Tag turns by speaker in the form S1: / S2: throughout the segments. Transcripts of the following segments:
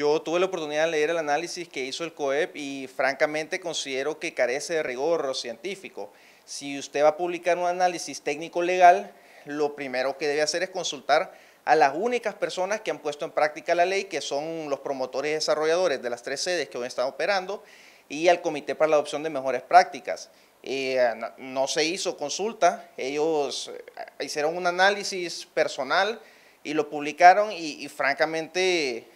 S1: Yo tuve la oportunidad de leer el análisis que hizo el COEP y francamente considero que carece de rigor científico. Si usted va a publicar un análisis técnico legal, lo primero que debe hacer es consultar a las únicas personas que han puesto en práctica la ley, que son los promotores y desarrolladores de las tres sedes que hoy están operando, y al Comité para la Adopción de Mejores Prácticas. Eh, no, se hizo consulta, ellos eh, hicieron un análisis personal y lo publicaron y, y francamente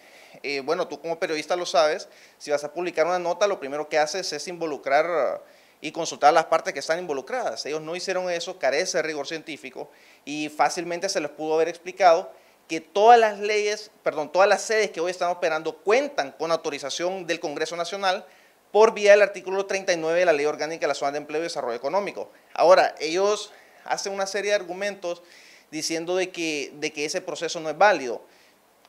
S1: eh, bueno, tú como periodista lo sabes, si vas a publicar una nota, lo primero que haces es involucrar y consultar a las partes que están involucradas. Ellos no hicieron eso, carece de rigor científico y fácilmente se les pudo haber explicado que todas las leyes, perdón, todas las sedes que hoy están operando cuentan con autorización del Congreso Nacional por vía del artículo 39 de la Ley Orgánica de la Zona de Empleo y Desarrollo Económico. Ahora, ellos hacen una serie de argumentos diciendo de que ese proceso no es válido.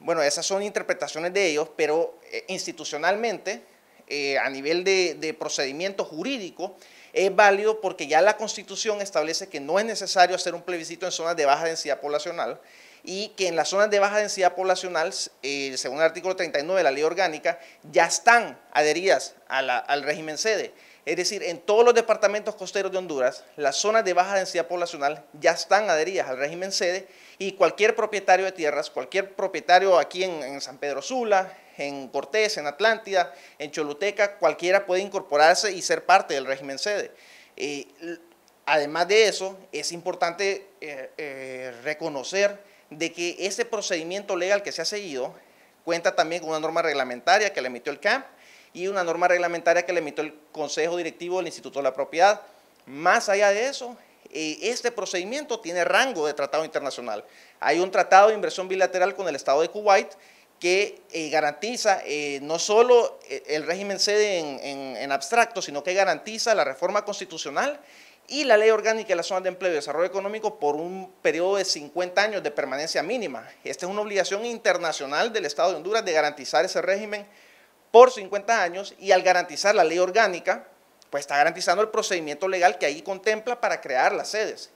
S1: Bueno, esas son interpretaciones de ellos, pero eh, institucionalmente, eh, a nivel de, procedimiento jurídico, es válido porque ya la Constitución establece que no es necesario hacer un plebiscito en zonas de baja densidad poblacional y que en las zonas de baja densidad poblacional, eh, según el artículo 39 de la ley orgánica, ya están adheridas al régimen sede. Es decir, en todos los departamentos costeros de Honduras, las zonas de baja densidad poblacional ya están adheridas al régimen sede y cualquier propietario de tierras, cualquier propietario aquí en, San Pedro Sula, en Cortés, en Atlántida, en Choluteca, cualquiera puede incorporarse y ser parte del régimen sede. además de eso, es importante eh, eh, reconocer de que ese procedimiento legal que se ha seguido cuenta también con una norma reglamentaria que le emitió el CAMP y una norma reglamentaria que le emitió el Consejo Directivo del Instituto de la Propiedad. Más allá de eso, eh, este procedimiento tiene rango de tratado internacional. Hay un tratado de inversión bilateral con el Estado de Kuwait que eh, garantiza eh, no solo el régimen sede en, abstracto, sino que garantiza la reforma constitucional y la ley orgánica de la zona de empleo y desarrollo económico por un periodo de 50 años de permanencia mínima. Esta es una obligación internacional del Estado de Honduras de garantizar ese régimen por 50 años y al garantizar la ley orgánica, pues está garantizando el procedimiento legal que ahí contempla para crear las sedes.